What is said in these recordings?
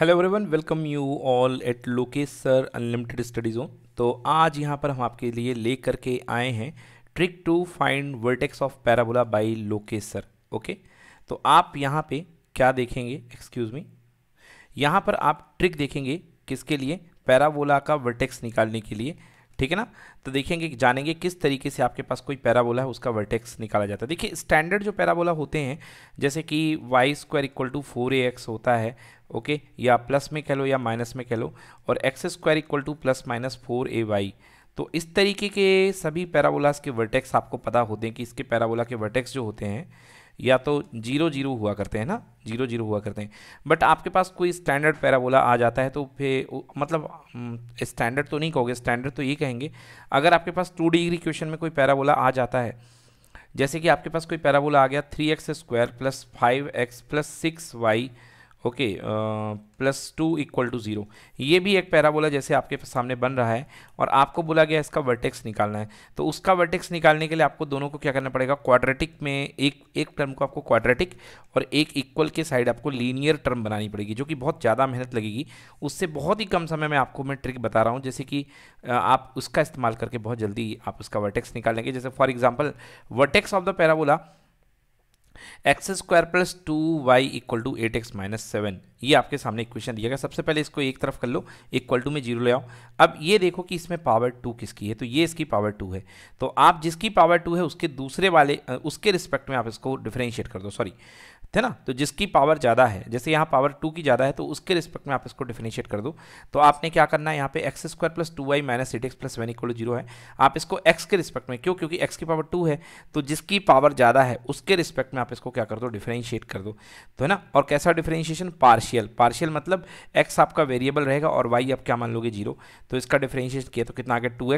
hello everyone welcome you all at Lokesh sir unlimited studies on तो आज यहाँ पर हम आपके लिए ले करके आए हैं trick to find vertex of parabola by Lokesh sir okay तो आप यहाँ पे क्या देखेंगे एक्सक्यूज़ मी यहाँ पर आप ट्रिक देखेंगे किसके लिए पैराबोला का वर्टेक्स निकालने के लिए ठीक है ना तो देखेंगे जानेंगे किस तरीके से आपके पास कोई पैराबोला है उसका वर्टेक्स निकाला जाता है देखिए स्टैंडर्ड जो पैराबोला होते हैं जैसे कि Y square equal to four A X होता है ओके या प्लस में कह लो या माइनस में कह लो और X square equal to plus minus four A Y तो इस तरीके के सभी पैराबोलास के वर्टेक्स आपको पता होते हैं कि इसके पैराबोला के वर्टेक्स जो होते हैं या तो जीरो जीरो हुआ करते हैं ना जीरो जीरो हुआ करते हैं बट आपके पास कोई स्टैंडर्ड पैराबोला आ जाता है तो फिर मतलब स्टैंडर्ड तो नहीं कहोगे स्टैंडर्ड तो ये कहेंगे अगर आपके पास टू डिग्री क्वेश्चन में कोई पैराबोला आ जाता है जैसे कि आपके पास कोई पैराबोला आ गया three X square plus five X plus six Y okay plus two equal to zero ये भी एक पैराबोला जैसे आपके सामने बन रहा है और आपको बोला गया इसका वर्टेक्स निकालना है तो उसका वर्टेक्स निकालने के लिए आपको दोनों को क्या करना पड़ेगा क्वाड्रेटिक में एक एक टर्म को आपको क्वाड्रेटिक और एक इक्वल के साइड आपको लीनियर टर्म बनानी पड़ेगी जो कि बहुत ज़्यादा मेहनत लगेगी उससे बहुत ही कम समय में आपको मैं ट्रिक बता रहा हूँ जैसे कि आप उसका इस्तेमाल करके बहुत जल्दी आप उसका वर्टेक्स निकाल लेंगे जैसे for example vertex of the parabola X square plus two Y equal to eight X minus seven ये आपके सामने इक्वेशन दिया गया सबसे पहले इसको एक तरफ कर लो इक्वल टू में जीरो ले आओ अब ये देखो कि इसमें पावर टू किसकी है तो ये इसकी पावर टू है तो आप जिसकी पावर टू है उसके दूसरे वाले उसके रिस्पेक्ट में आप इसको डिफ्रेंशिएट कर दो सॉरी थे ना तो जिसकी पावर ज़्यादा है जैसे यहाँ पावर टू की ज़्यादा है तो उसके रिस्पेक्ट में आप इसको डिफिनिशिएट कर दो तो आपने क्या करना है यहाँ पे X square plus two Y minus eight X plus one equal zero है आप इसको एक्स के रिस्पेक्ट में क्यों क्योंकि एक्स की पावर टू है तो जिसकी पावर ज़्यादा है उसके रिस्पेक्ट में आप इसको क्या कर दो डिफरेंशिएट कर दो तो है ना और कैसा डिफरेंशिएशन पार्शियल पार्शियल मतलब एक्स आपका वेरिएबल रहेगा और वाई आप क्या मान लोगे जीरो तो इसका डिफरेंशिएट किया तो कितना आ गया टू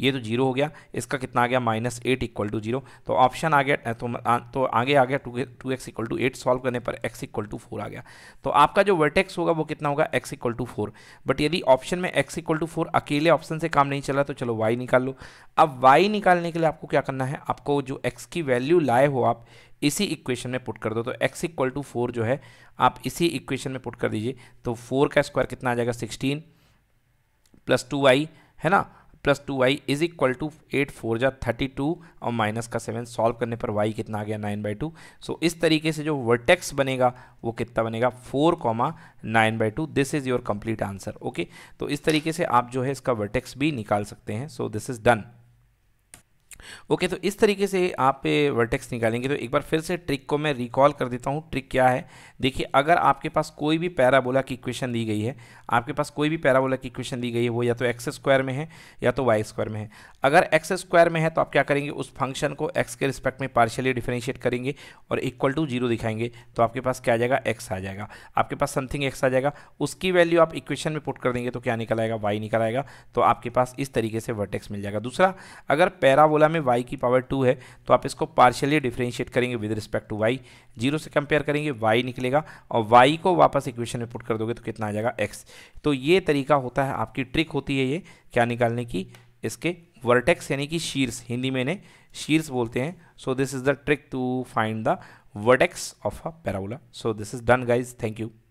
ये तो जीरो हो गया इसका कितना आ गया minus eight equal to zero तो ऑप्शन आ गया तो, तो, आगे आ गया two X equal to eight eight solve करने पर एक्स इक्वल टू फोर आ गया तो आपका जो वर्टेक्स होगा वो कितना होगा x equal to four but यदि ऑप्शन में x इक्वल टू फोर अकेले ऑप्शन से काम नहीं चला तो चलो वाई निकाल लो अब वाई निकालने के लिए आपको क्या करना है आपको जो एक्स की वैल्यू लाए हो आप इसी इक्वेशन में पुट कर दो तो एक्स इक्वल टू फोर जो है आप इसी इक्वेशन में पुट कर दीजिए तो फोर का स्क्वायर कितना आ जाएगा सिक्सटीन प्लस टू वाई है ना plus two Y is equal to eight four जा थर्टी टू और माइनस का सेवन सॉल्व करने पर वाई कितना आ गया नाइन बाई टू सो इस तरीके से जो वर्टेक्स बनेगा वो कितना बनेगा four comma nine by two this is your complete answer okay तो इस तरीके से आप जो है इसका वर्टेक्स भी निकाल सकते हैं so this is done okay तो इस तरीके से आप वर्टेक्स निकालेंगे तो एक बार फिर से ट्रिक को मैं रिकॉल कर देता हूँ ट्रिक क्या है देखिए अगर आपके पास कोई भी पैराबोला की इक्वेशन दी गई है आपके पास कोई भी पैराबोला की इक्वेशन दी गई है वो या तो एक्स स्क्वायर में है या तो वाई स्क्वायर में है अगर एक्स स्क्वायर में है तो आप क्या करेंगे उस फंक्शन को एक्स के रिस्पेक्ट में पार्शियली डिफ्रेंशिएट करेंगे और इक्वल टू जीरो दिखाएंगे तो आपके पास क्या आ जाएगा एक्स आ जाएगा आपके पास समथिंग एक्स आ जाएगा उसकी वैल्यू आप इक्वेशन में पुट कर देंगे तो क्या निकल आएगा वाई निकल आएगा तो आपके पास इस तरीके से वर्टेक्स मिल जाएगा दूसरा अगर पैराबोला में वाई की पावर टू है तो आप इसको पार्शियली डिफ्रेंशिएट करेंगे with respect to y zero से कंपेयर करेंगे वाई निकलेगा और वाई को वापस इक्वेशन में पुट कर दोगे तो कितना आ जाएगा एक्स तो ये तरीका होता है आपकी ट्रिक होती है ये क्या निकालने की इसके वर्टेक्स यानी कि शीर्ष हिंदी में इन्हें बोलते हैं so this is the trick to find the vertex of a parabola so this is done guys thank you